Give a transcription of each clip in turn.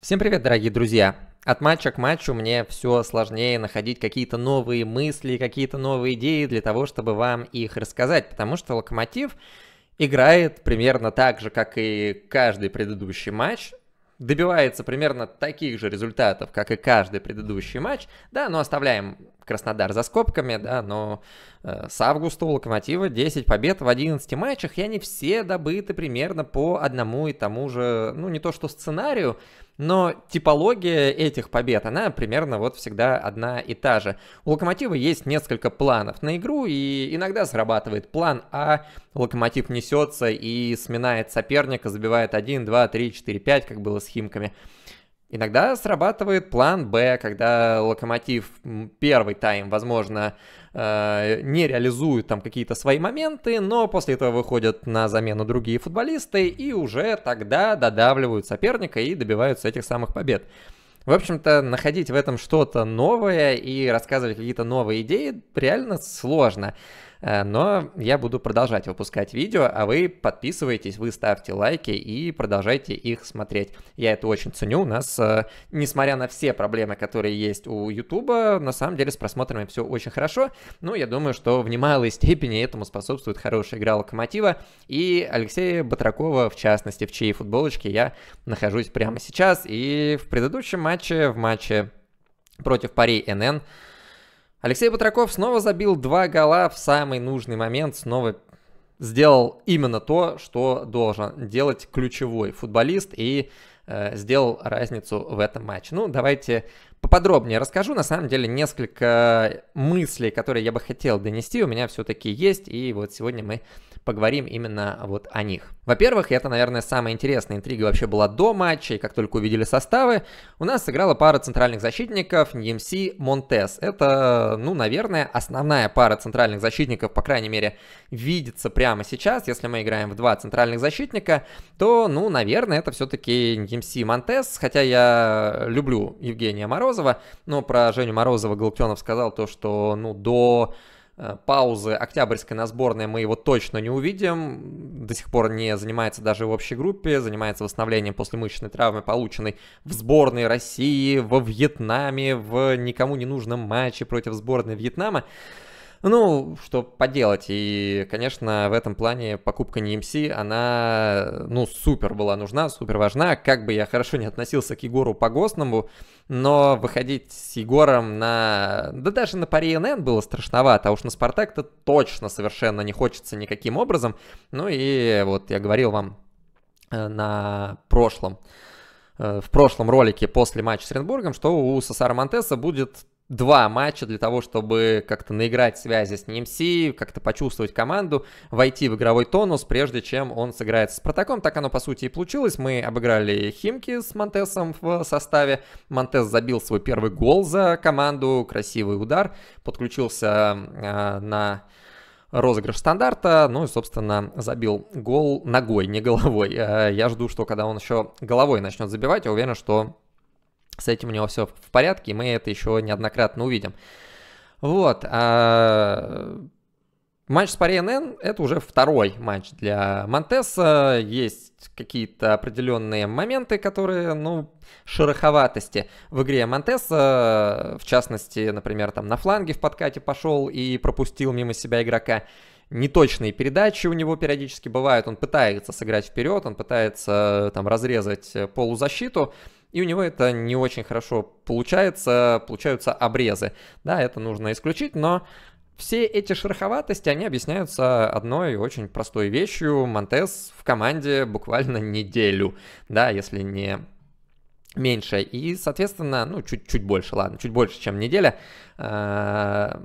Всем привет, дорогие друзья! От матча к матчу мне все сложнее находить какие-то новые мысли, какие-то новые идеи для того, чтобы вам их рассказать, потому что Локомотив играет примерно так же, как и каждый предыдущий матч, добивается примерно таких же результатов, как и каждый предыдущий матч, да, но оставляем Краснодар за скобками, да, но э, с августа у Локомотива 10 побед в 11 матчах, и они все добыты примерно по одному и тому же, ну, не то что сценарию, но типология этих побед, она примерно вот всегда одна и та же. У Локомотива есть несколько планов на игру, и иногда срабатывает план А, Локомотив несется и сминает соперника, забивает 1, 2, 3, 4, 5, как было с Химками. Иногда срабатывает план Б, когда локомотив первый тайм, возможно, э, не реализует там какие-то свои моменты, но после этого выходят на замену другие футболисты и уже тогда додавливают соперника и добиваются этих самых побед. В общем-то, находить в этом что-то новое и рассказывать какие-то новые идеи реально сложно. Э, но я буду продолжать выпускать видео, а вы подписывайтесь, вы ставьте лайки и продолжайте их смотреть. Я это очень ценю. У нас, э, несмотря на все проблемы, которые есть у YouTube, на самом деле с просмотрами все очень хорошо. Ну, я думаю, что в немалой степени этому способствует хорошая игра Локомотива и Алексея Батракова, в частности, в чьей футболочке я нахожусь прямо сейчас. И в предыдущем матче, в матче против Пари НН, Алексей Батраков снова забил два гола в самый нужный момент, снова сделал именно то, что должен делать ключевой футболист и э, сделал разницу в этом матче. Ну, давайте поподробнее расскажу. На самом деле несколько мыслей, которые я бы хотел донести, у меня все-таки есть, и вот сегодня мы поговорим именно вот о них. Во-первых, это, наверное, самая интересная интрига вообще была до матча, и как только увидели составы, у нас сыграла пара центральных защитников Нимси эм Монтес. Это, ну, наверное, основная пара центральных защитников, по крайней мере, видится прямо сейчас. Если мы играем в два центральных защитника, то, ну, наверное, это все-таки Нимси эм Монтес, хотя я люблю Евгения Мороза, Морозова, но про Женю Морозова Галактионов сказал то, что ну, до э, паузы октябрьской на сборной мы его точно не увидим. До сих пор не занимается даже в общей группе, занимается восстановлением после мышечной травмы, полученной в сборной России, во Вьетнаме, в никому не нужном матче против сборной Вьетнама. Ну, что поделать. И, конечно, в этом плане покупка EMC, она, ну, супер была нужна, супер важна. Как бы я хорошо не относился к Егору Погосному, но выходить с Егором на... Да даже на паре НН было страшновато, а уж на Спартак-то точно совершенно не хочется никаким образом. Ну и вот я говорил вам э, на прошлом э, в прошлом ролике после матча с Оренбургом, что у Сосара Монтеса будет два матча для того, чтобы как-то наиграть связи с НМС, как-то почувствовать команду, войти в игровой тонус, прежде чем он сыграет с Спартаком. Так оно, по сути, и получилось. Мы обыграли Химки с Монтесом в составе. Монтес забил свой первый гол за команду, красивый удар, подключился э, на розыгрыш стандарта, ну и, собственно, забил гол ногой, не головой. А, я жду, что когда он еще головой начнет забивать, я уверен, что с этим у него все в порядке, и мы это еще неоднократно увидим. Вот. А... Матч с Пари НН – это уже второй матч для Монтеса. Есть какие-то определенные моменты, которые, ну, шероховатости в игре Монтеса. В частности, например, там на фланге в подкате пошел и пропустил мимо себя игрока. Неточные передачи у него периодически бывают. Он пытается сыграть вперед, он пытается там разрезать полузащиту, и у него это не очень хорошо получается, получаются обрезы. Да, это нужно исключить, но все эти шероховатости, они объясняются одной очень простой вещью. Монтес в команде буквально неделю, да, если не меньше. И, соответственно, ну, чуть-чуть больше, ладно, чуть больше, чем неделя. А,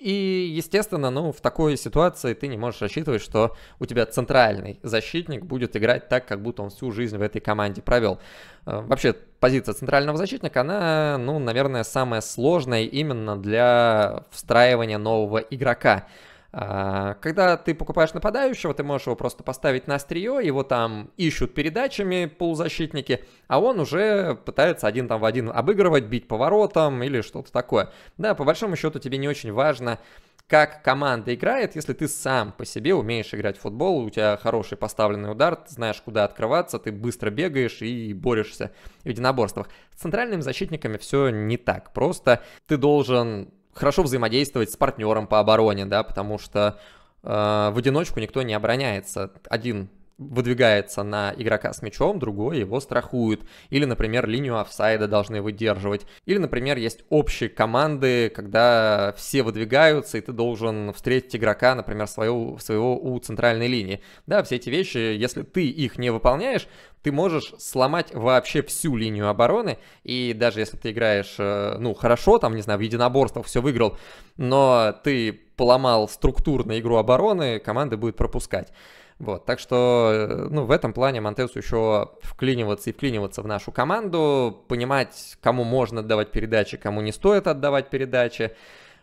и, естественно, ну, в такой ситуации ты не можешь рассчитывать, что у тебя центральный защитник будет играть так, как будто он всю жизнь в этой команде провел. Э, вообще, позиция центрального защитника, она, ну, наверное, самая сложная именно для встраивания нового игрока. А, когда ты покупаешь нападающего, ты можешь его просто поставить на острие, его там ищут передачами полузащитники, а он уже пытается один там в один обыгрывать, бить поворотом или что-то такое. Да, по большому счету тебе не очень важно, как команда играет, если ты сам по себе умеешь играть в футбол, у тебя хороший поставленный удар, ты знаешь, куда открываться, ты быстро бегаешь и борешься в единоборствах. С центральными защитниками все не так просто. Ты должен хорошо взаимодействовать с партнером по обороне, да, потому что э, в одиночку никто не обороняется. Один выдвигается на игрока с мячом, другой его страхует. Или, например, линию офсайда должны выдерживать. Или, например, есть общие команды, когда все выдвигаются, и ты должен встретить игрока, например, своего, своего у центральной линии. Да, все эти вещи, если ты их не выполняешь, ты можешь сломать вообще всю линию обороны, и даже если ты играешь, э, ну, хорошо, там, не знаю, в единоборствах все выиграл, но ты поломал структурную игру обороны, команды будет пропускать. Вот, так что, э, ну, в этом плане Монтесу еще вклиниваться и вклиниваться в нашу команду, понимать, кому можно отдавать передачи, кому не стоит отдавать передачи.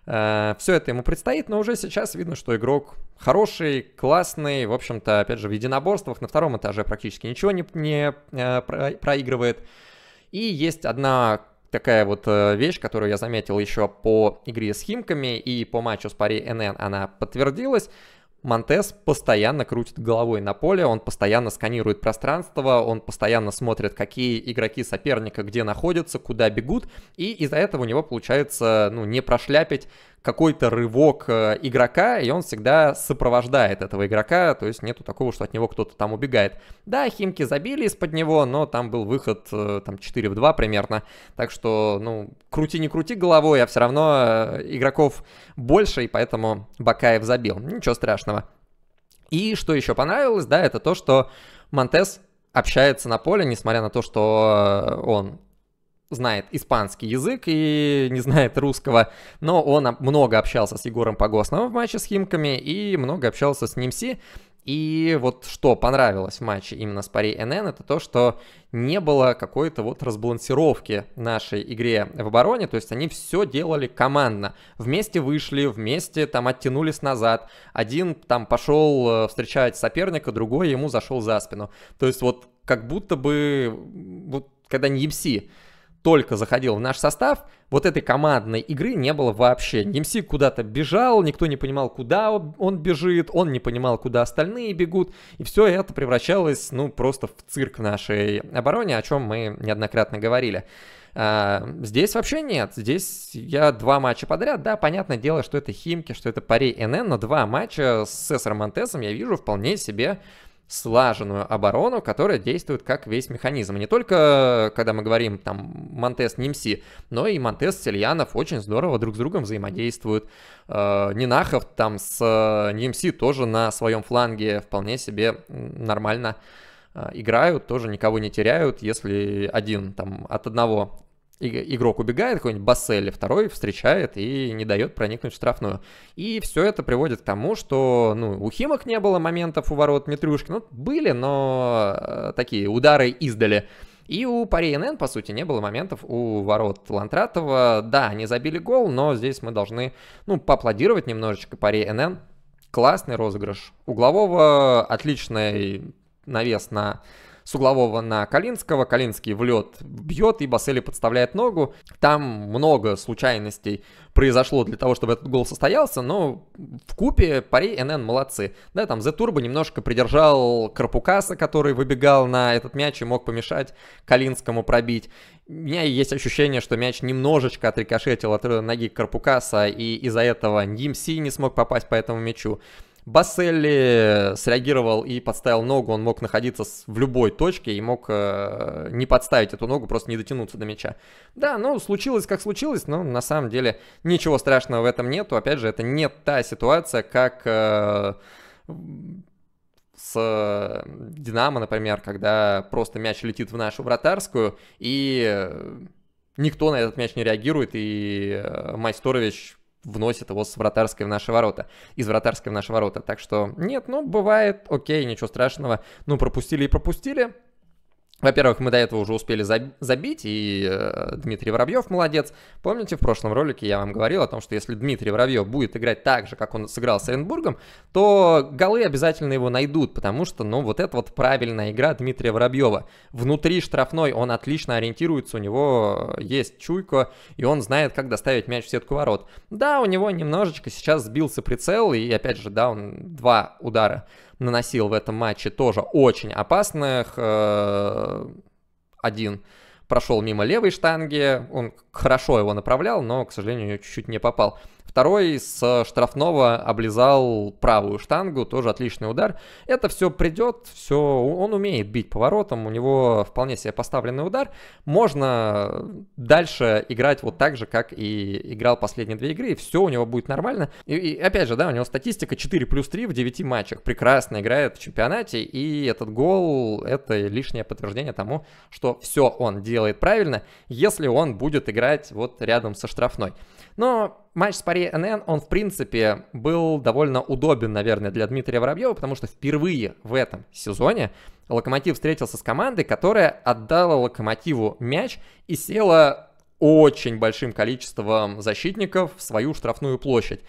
Э, Все это ему предстоит, но уже сейчас видно, что игрок хороший, классный, в общем-то, опять же, в единоборствах на втором этаже практически ничего не, не э, проигрывает. И есть одна такая вот вещь, которую я заметил еще по игре с Химками и по матчу с Пари НН, она подтвердилась. Монтес постоянно крутит головой на поле, он постоянно сканирует пространство, он постоянно смотрит, какие игроки соперника где находятся, куда бегут, и из-за этого у него получается ну, не прошляпить какой-то рывок э, игрока, и он всегда сопровождает этого игрока, то есть нету такого, что от него кто-то там убегает. Да, Химки забили из-под него, но там был выход э, там 4 в 2 примерно, так что, ну, крути не крути головой, а все равно э, игроков больше, и поэтому Бакаев забил. Ничего страшного. И что еще понравилось, да, это то, что Монтес общается на поле, несмотря на то, что он знает испанский язык и не знает русского, но он много общался с Егором Погосным в матче с Химками и много общался с Немси И вот что понравилось в матче именно с Пари НН, это то, что не было какой-то вот разбалансировки нашей игре в обороне, то есть они все делали командно. Вместе вышли, вместе там оттянулись назад. Один там пошел э, встречать соперника, другой ему зашел за спину. То есть вот как будто бы вот когда не EPC только заходил в наш состав, вот этой командной игры не было вообще. Немси куда-то бежал, никто не понимал, куда он бежит, он не понимал, куда остальные бегут, и все это превращалось, ну, просто в цирк нашей обороне, о чем мы неоднократно говорили. А, здесь вообще нет. Здесь я два матча подряд. Да, понятное дело, что это Химки, что это Пари НН, но два матча с Сесаром Монтесом я вижу вполне себе слаженную оборону, которая действует как весь механизм. Не только, когда мы говорим там Монтес немси но и Монтес Сельянов очень здорово друг с другом взаимодействуют. Э, Нинахов там с э, Нимси тоже на своем фланге вполне себе нормально э, играют, тоже никого не теряют, если один там от одного игрок убегает, какой-нибудь Басселли, второй встречает и не дает проникнуть в штрафную. И все это приводит к тому, что ну, у Химок не было моментов у ворот Митрюшки. Ну, были, но э, такие удары издали. И у Пари НН, по сути, не было моментов у ворот Лантратова. Да, они забили гол, но здесь мы должны, ну, поаплодировать немножечко Пари НН. Классный розыгрыш. Углового, отличный навес на с углового на Калинского, Калинский в лед бьет и Басели подставляет ногу. Там много случайностей произошло для того, чтобы этот гол состоялся, но в купе пари НН молодцы. Да, там The Turbo немножко придержал Карпукаса, который выбегал на этот мяч и мог помешать Калинскому пробить. У меня есть ощущение, что мяч немножечко отрикошетил от ноги Карпукаса, и из-за этого Нимси не смог попасть по этому мячу. Басселли э, среагировал и подставил ногу, он мог находиться в любой точке и мог э, не подставить эту ногу, просто не дотянуться до мяча. Да, ну, случилось как случилось, но на самом деле ничего страшного в этом нету. Опять же, это не та ситуация, как... Э, с Динамо, например, когда просто мяч летит в нашу вратарскую, и никто на этот мяч не реагирует, и Майсторович вносит его с вратарской в наши ворота, из вратарской в наши ворота. Так что нет, ну бывает, окей, ничего страшного. Ну пропустили и пропустили, во-первых, мы до этого уже успели забить, и э, Дмитрий Воробьев молодец. Помните, в прошлом ролике я вам говорил о том, что если Дмитрий Воробьев будет играть так же, как он сыграл с Оренбургом, то голы обязательно его найдут, потому что, ну, вот это вот правильная игра Дмитрия Воробьева. Внутри штрафной он отлично ориентируется, у него есть чуйка, и он знает, как доставить мяч в сетку ворот. Да, у него немножечко сейчас сбился прицел, и опять же, да, он два удара наносил в этом матче тоже очень опасных. Э, один прошел мимо левой штанги, он хорошо его направлял, но, к сожалению, чуть-чуть не попал. Второй с э, штрафного облизал правую штангу, тоже отличный удар. Это все придет, все, он умеет бить поворотом, у него вполне себе поставленный удар. Можно дальше играть вот так же, как и играл последние две игры, и все у него будет нормально. И, и опять же, да, у него статистика 4 плюс 3 в 9 матчах. Прекрасно играет в чемпионате, и этот гол — это лишнее подтверждение тому, что все он делает правильно, если он будет играть вот рядом со штрафной. Но матч с Пари НН, он, в принципе, был довольно удобен, наверное, для Дмитрия Воробьева, потому что впервые в этом сезоне Локомотив встретился с командой, которая отдала Локомотиву мяч и села очень большим количеством защитников в свою штрафную площадь.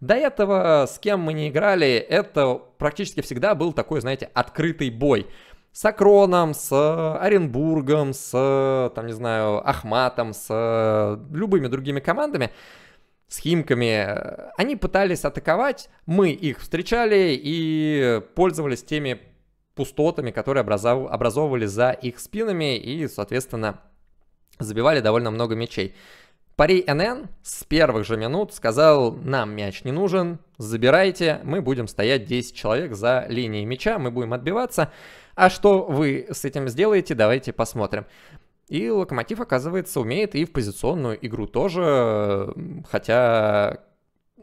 До этого, с кем мы не играли, это практически всегда был такой, знаете, открытый бой. С Акроном, с Оренбургом, с, там, не знаю, Ахматом, с любыми другими командами с химками, они пытались атаковать, мы их встречали и пользовались теми пустотами, которые образовывали за их спинами и, соответственно, забивали довольно много мячей. Пари НН с первых же минут сказал, нам мяч не нужен, забирайте, мы будем стоять 10 человек за линией мяча, мы будем отбиваться. А что вы с этим сделаете, давайте посмотрим. И Локомотив, оказывается, умеет и в позиционную игру тоже, хотя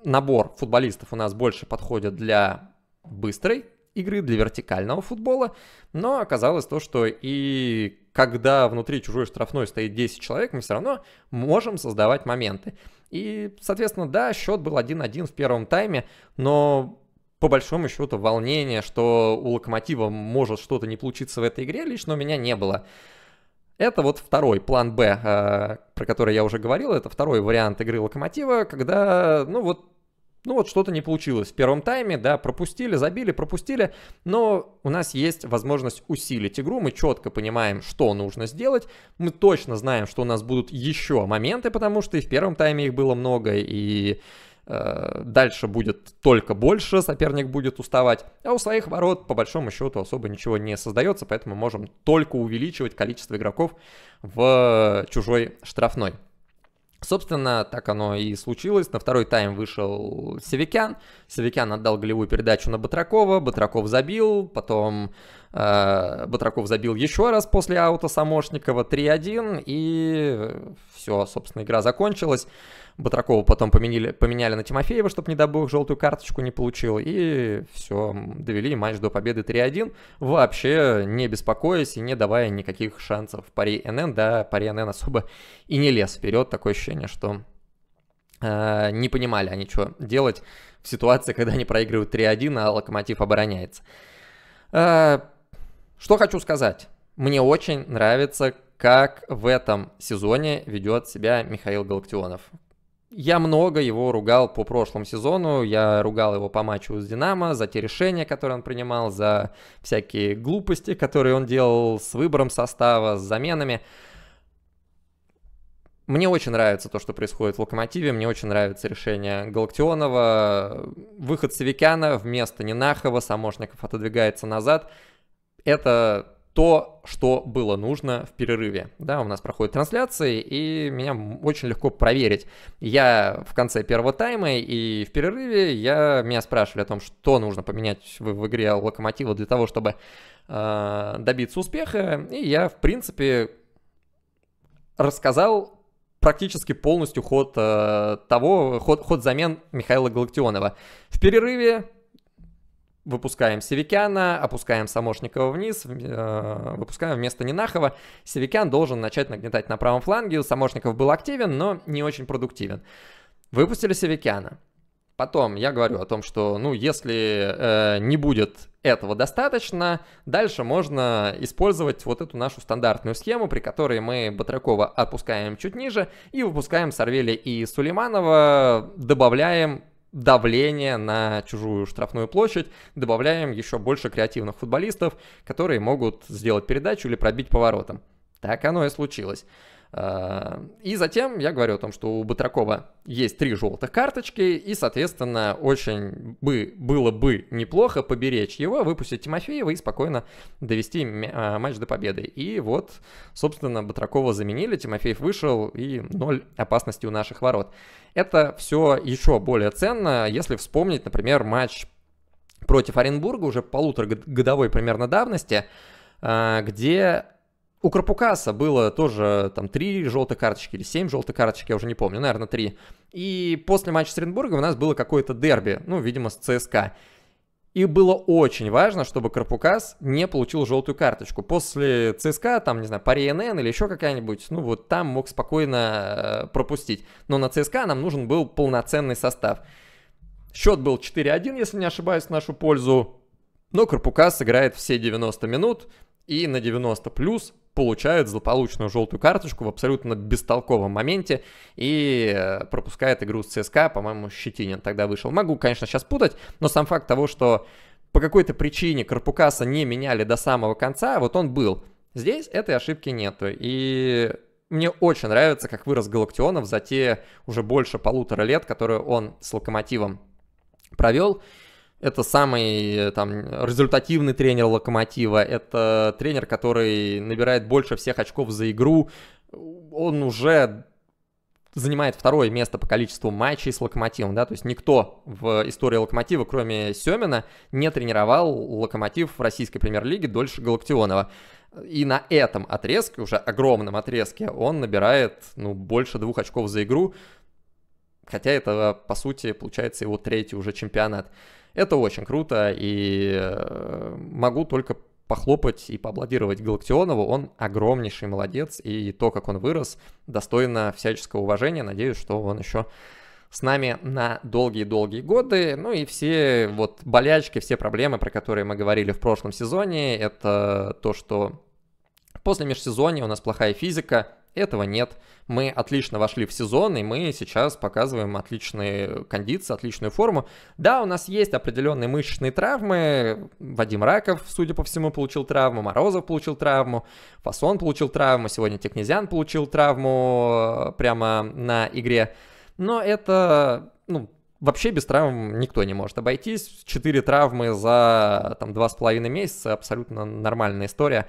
набор футболистов у нас больше подходит для быстрой игры, для вертикального футбола, но оказалось то, что и когда внутри чужой штрафной стоит 10 человек, мы все равно можем создавать моменты. И, соответственно, да, счет был 1-1 в первом тайме, но по большому счету волнение, что у Локомотива может что-то не получиться в этой игре, лично у меня не было. Это вот второй план Б, э, про который я уже говорил. Это второй вариант игры Локомотива, когда, ну вот, ну вот что-то не получилось в первом тайме, да, пропустили, забили, пропустили, но у нас есть возможность усилить игру, мы четко понимаем, что нужно сделать, мы точно знаем, что у нас будут еще моменты, потому что и в первом тайме их было много, и Э, дальше будет только больше, соперник будет уставать, а у своих ворот по большому счету особо ничего не создается, поэтому мы можем только увеличивать количество игроков в чужой штрафной. Собственно, так оно и случилось. На второй тайм вышел Севикян. Севикян отдал голевую передачу на Батракова. Батраков забил. Потом Э, Батраков забил еще раз после аута Самошникова 3-1, и все, собственно, игра закончилась. Батракова потом поменяли, поменяли на Тимофеева, чтобы не добыл желтую карточку, не получил. И все, довели матч до победы 3-1, вообще не беспокоясь и не давая никаких шансов. Пари НН, да, Пари НН особо и не лез вперед. Такое ощущение, что э, не понимали они, что делать в ситуации, когда они проигрывают 3-1, а Локомотив обороняется. Э, что хочу сказать. Мне очень нравится, как в этом сезоне ведет себя Михаил Галактионов. Я много его ругал по прошлому сезону, я ругал его по матчу с «Динамо», за те решения, которые он принимал, за всякие глупости, которые он делал с выбором состава, с заменами. Мне очень нравится то, что происходит в «Локомотиве», мне очень нравится решение Галактионова, выход Савикяна вместо Нинахова, Самошников отодвигается назад – это то, что было нужно в перерыве. Да, у нас проходят трансляции, и меня очень легко проверить. Я в конце первого тайма и в перерыве я, меня спрашивали о том, что нужно поменять в, в игре Локомотива для того, чтобы э, добиться успеха. И я, в принципе, рассказал практически полностью ход э, того, ход, ход замен Михаила Галактионова. В перерыве выпускаем Севикяна, опускаем Самошникова вниз, э, выпускаем вместо Нинахова. Севикян должен начать нагнетать на правом фланге. Самошников был активен, но не очень продуктивен. Выпустили Севикяна. Потом я говорю о том, что, ну, если э, не будет этого достаточно, дальше можно использовать вот эту нашу стандартную схему, при которой мы Батракова отпускаем чуть ниже и выпускаем Сарвели и Сулейманова, добавляем давление на чужую штрафную площадь, добавляем еще больше креативных футболистов, которые могут сделать передачу или пробить поворотом. Так оно и случилось. Э, и затем я говорю о том, что у Батракова есть три желтых карточки, и, соответственно, очень бы, было бы неплохо поберечь его, выпустить Тимофеева и спокойно довести э, матч до победы. И вот, собственно, Батракова заменили, Тимофеев вышел, и ноль опасности у наших ворот. Это все еще более ценно, если вспомнить, например, матч против Оренбурга уже полуторагодовой примерно давности, э, где у Карпукаса было тоже там три желтых карточки или семь желтых карточек, я уже не помню, наверное, три. И после матча с Оренбургом у нас было какое-то дерби, ну, видимо, с ЦСКА. И было очень важно, чтобы Карпукас не получил желтую карточку. После ЦСКА, там, не знаю, пари НН или еще какая-нибудь, ну вот там мог спокойно э, пропустить. Но на ЦСКА нам нужен был полноценный состав. Счет был 4-1, если не ошибаюсь, в нашу пользу. Но Карпукас сыграет все 90 минут, и на 90 плюс получает злополучную желтую карточку в абсолютно бестолковом моменте и э, пропускает игру с ЦСКА, по-моему, Щетинин тогда вышел. Могу, конечно, сейчас путать, но сам факт того, что по какой-то причине Карпукаса не меняли до самого конца, а вот он был. Здесь этой ошибки нету, и мне очень нравится, как вырос Галактионов за те уже больше полутора лет, которые он с Локомотивом провел. Это самый э, там результативный тренер Локомотива, это тренер, который набирает больше всех очков за игру. Он уже занимает второе место по количеству матчей с Локомотивом, да, то есть никто в истории Локомотива, кроме Семина, не тренировал Локомотив в российской премьер-лиге дольше Галактионова. И на этом отрезке, уже огромном отрезке, он набирает, ну, больше двух очков за игру хотя это, э, по сути, получается его третий уже чемпионат. Это очень круто, и э, могу только похлопать и поаплодировать Галактионову. Он огромнейший молодец, и то, как он вырос, достойно всяческого уважения. Надеюсь, что он еще с нами на долгие-долгие годы. Ну и все вот болячки, все проблемы, про которые мы говорили в прошлом сезоне, это то, что после межсезонья у нас плохая физика, этого нет. Мы отлично вошли в сезон, и мы сейчас показываем отличные кондиции, отличную форму. Да, у нас есть определенные мышечные травмы. Вадим Раков, судя по всему, получил травму, Морозов получил травму, Фасон получил травму, сегодня Технезян получил травму э, прямо на игре. Но это, ну, вообще без травм никто не может обойтись. Четыре травмы за там, два с половиной месяца абсолютно нормальная история.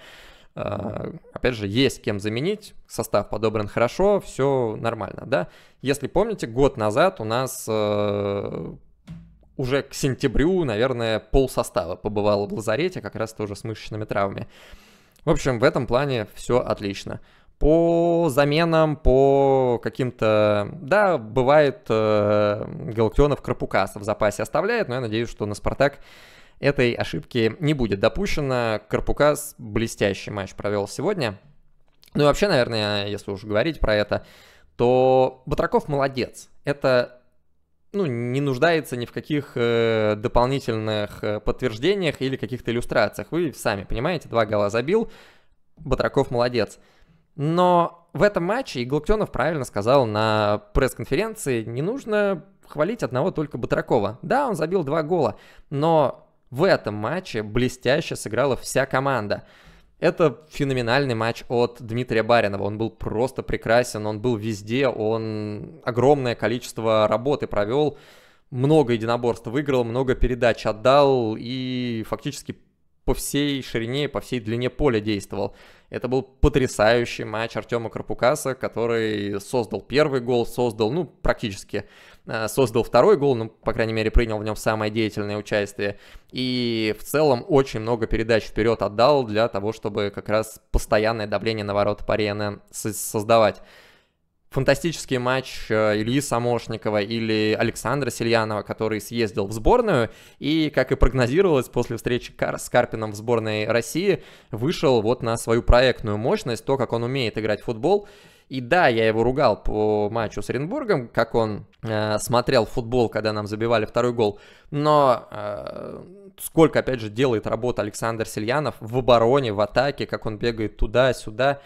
Э, опять же, есть кем заменить, состав подобран хорошо, все нормально, да. Если помните, год назад у нас э, уже к сентябрю, наверное, пол состава побывало в лазарете, как раз тоже с мышечными травмами. В общем, в этом плане все отлично. По заменам, по каким-то... Да, бывает, э, Галактионов Крапукаса в запасе оставляет, но я надеюсь, что на «Спартак» этой ошибки не будет допущено. Карпукас блестящий матч провел сегодня. Ну и вообще, наверное, если уж говорить про это, то Батраков молодец. Это ну, не нуждается ни в каких э, дополнительных э, подтверждениях или каких-то иллюстрациях. Вы сами понимаете, два гола забил, Батраков молодец. Но в этом матче, и Галактионов правильно сказал на пресс-конференции, не нужно хвалить одного только Батракова. Да, он забил два гола, но в этом матче блестяще сыграла вся команда. Это феноменальный матч от Дмитрия Баринова. Он был просто прекрасен, он был везде, он огромное количество работы провел, много единоборств выиграл, много передач отдал и фактически по всей ширине, по всей длине поля действовал. Это был потрясающий матч Артема Карпукаса, который создал первый гол, создал, ну, практически Э, создал второй гол, ну, по крайней мере, принял в нем самое деятельное участие. И в целом очень много передач вперед отдал для того, чтобы как раз постоянное давление на ворота Парена создавать фантастический матч э, Ильи Самошникова или Александра Сельянова, который съездил в сборную и, как и прогнозировалось, после встречи с Карпином в сборной России вышел вот на свою проектную мощность, то, как он умеет играть в футбол. И да, я его ругал по матчу с Оренбургом, как он э, смотрел футбол, когда нам забивали второй гол. Но э, сколько, опять же, делает работа Александр Сельянов в обороне, в атаке, как он бегает туда-сюда.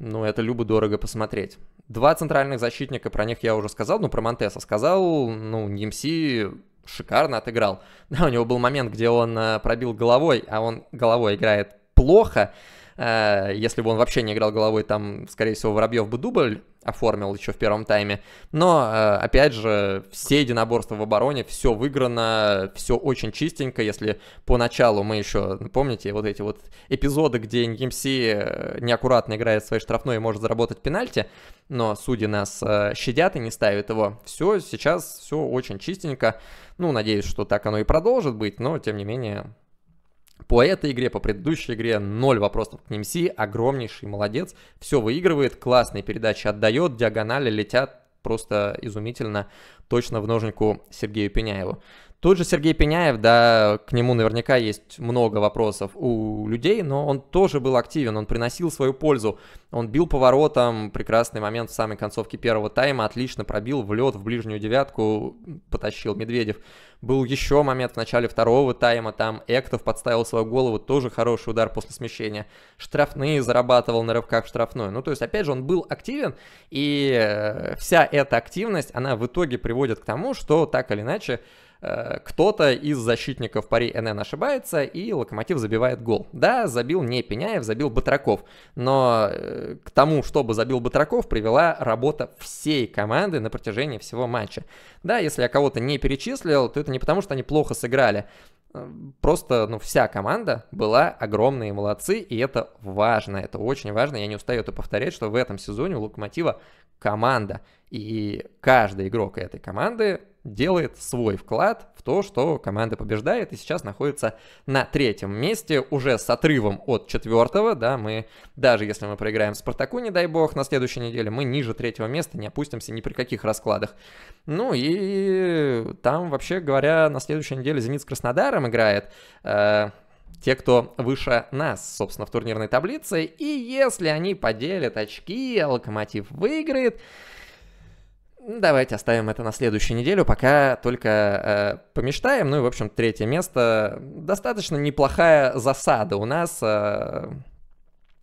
Ну, это любо-дорого посмотреть. Два центральных защитника, про них я уже сказал, ну, про Монтеса сказал, ну, Нимси эм шикарно отыграл. Да, у него был момент, где он э, пробил головой, а он головой играет плохо, Э, если бы он вообще не играл головой, там, скорее всего, Воробьев бы дубль оформил еще в первом тайме. Но, э, опять же, все единоборства в обороне, все выиграно, все очень чистенько. Если поначалу мы еще, ну, помните, вот эти вот эпизоды, где НГМС э, неаккуратно играет в своей штрафной и может заработать пенальти, но судьи нас щадят и не ставят его. Все, сейчас все очень чистенько. Ну, надеюсь, что так оно и продолжит быть, но, тем не менее, по этой игре, по предыдущей игре, ноль вопросов к Немси, огромнейший молодец, все выигрывает, классные передачи отдает, диагонали летят просто изумительно, точно в ножнику Сергею Пеняеву. Тот же Сергей Пеняев, да, к нему наверняка есть много вопросов у людей, но он тоже был активен, он приносил свою пользу. Он бил поворотом, прекрасный момент в самой концовке первого тайма, отлично пробил в лед, в ближнюю девятку потащил Медведев. Был еще момент в начале второго тайма, там Эктов подставил свою голову, тоже хороший удар после смещения. Штрафные зарабатывал на рывках штрафной. Ну, то есть, опять же, он был активен, и э, вся эта активность, она в итоге приводит к тому, что так или иначе Э, кто-то из защитников пари НН ошибается, и Локомотив забивает гол. Да, забил не Пеняев, забил Батраков, но э, к тому, чтобы забил Батраков, привела работа всей команды на протяжении всего матча. Да, если я кого-то не перечислил, то это не потому, что они плохо сыграли, э, просто, ну, вся команда была огромные молодцы, и это важно, это очень важно. Я не устаю это повторять, что в этом сезоне у Локомотива команда, и каждый игрок этой команды делает свой вклад в то, что команда побеждает, и сейчас находится на третьем месте, уже с отрывом от четвертого, да, мы, даже если мы проиграем Спартаку, не дай бог, на следующей неделе, мы ниже третьего места не опустимся ни при каких раскладах. Ну и там, вообще говоря, на следующей неделе Зенит с Краснодаром играет, э, те, кто выше нас, собственно, в турнирной таблице. И если они поделят очки, Локомотив выиграет, ну, давайте оставим это на следующую неделю, пока только э, помечтаем. Ну и, в общем, третье место. Достаточно неплохая засада у нас, э,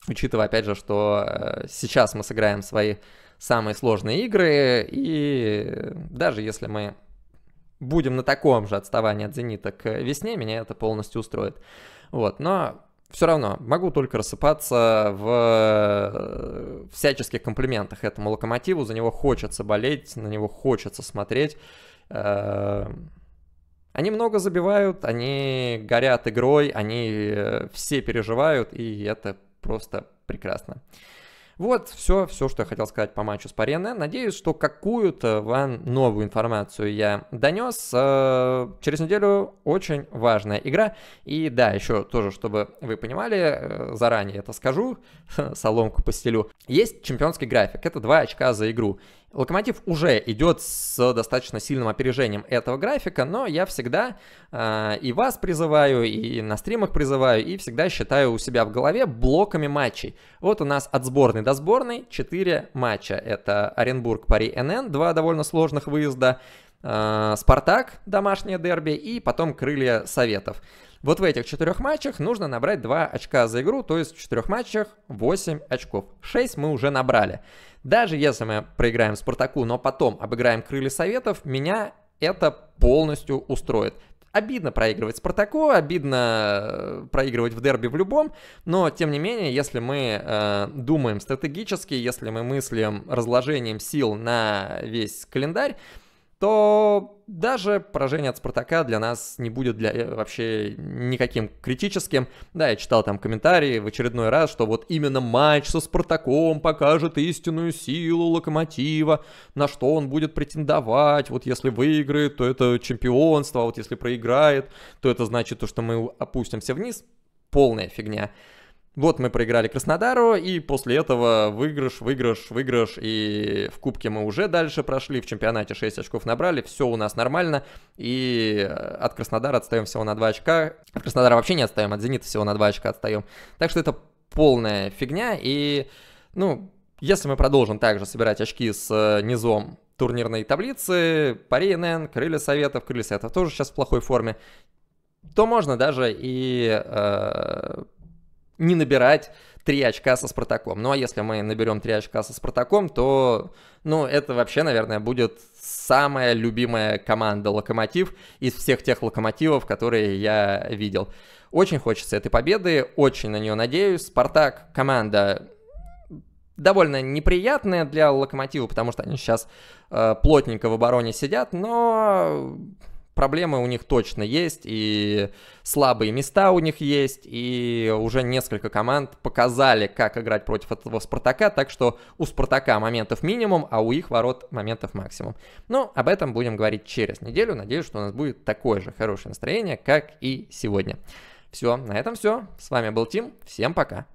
учитывая, опять же, что э, сейчас мы сыграем свои самые сложные игры, и даже если мы будем на таком же отставании от «Зенита» к весне, меня это полностью устроит. Вот, но все равно могу только рассыпаться в э, всяческих комплиментах этому локомотиву. За него хочется болеть, на него хочется смотреть. Э, они много забивают, они горят игрой, они э, все переживают, и это просто прекрасно. Вот все, все, что я хотел сказать по матчу с Парене. Надеюсь, что какую-то вам новую информацию я донес. Э, через неделю очень важная игра. И да, еще тоже, чтобы вы понимали, э, заранее это скажу, соломку постелю. Есть чемпионский график, это 2 очка за игру. Локомотив уже идет с достаточно сильным опережением этого графика, но я всегда э, и вас призываю, и на стримах призываю, и всегда считаю у себя в голове блоками матчей. Вот у нас от сборной до сборной 4 матча. Это Оренбург, Пари, НН, два довольно сложных выезда, э, Спартак, домашнее дерби, и потом Крылья Советов. Вот в этих четырех матчах нужно набрать 2 очка за игру, то есть в четырех матчах 8 очков. 6 мы уже набрали. Даже если мы проиграем Спартаку, но потом обыграем Крылья Советов, меня это полностью устроит. Обидно проигрывать Спартаку, обидно э, проигрывать в дерби в любом, но тем не менее, если мы э, думаем стратегически, если мы мыслим разложением сил на весь календарь, то даже поражение от Спартака для нас не будет для, э, вообще никаким критическим. Да, я читал там комментарии в очередной раз, что вот именно матч со Спартаком покажет истинную силу Локомотива, на что он будет претендовать. Вот если выиграет, то это чемпионство, а вот если проиграет, то это значит то, что мы опустимся вниз. Полная фигня. Вот мы проиграли Краснодару, и после этого выигрыш, выигрыш, выигрыш, и в Кубке мы уже дальше прошли, в чемпионате 6 очков набрали, все у нас нормально, и э, от Краснодара отстаем всего на 2 очка, от Краснодара вообще не отстаем, от Зенита всего на 2 очка отстаем. Так что это полная фигня, и, ну, если мы продолжим также собирать очки с э, низом турнирной таблицы, Пари НН, Крылья Советов, Крылья Советов тоже сейчас в плохой форме, то можно даже и э, не набирать 3 очка со Спартаком. Ну а если мы наберем 3 очка со Спартаком, то, ну, это вообще, наверное, будет самая любимая команда Локомотив из всех тех Локомотивов, которые я видел. Очень хочется этой победы, очень на нее надеюсь. Спартак команда довольно неприятная для Локомотива, потому что они сейчас э, плотненько в обороне сидят, но проблемы у них точно есть, и слабые места у них есть, и уже несколько команд показали, как играть против этого Спартака, так что у Спартака моментов минимум, а у их ворот моментов максимум. Но ну, об этом будем говорить через неделю. Надеюсь, что у нас будет такое же хорошее настроение, как и сегодня. Все, на этом все. С вами был Тим. Всем пока.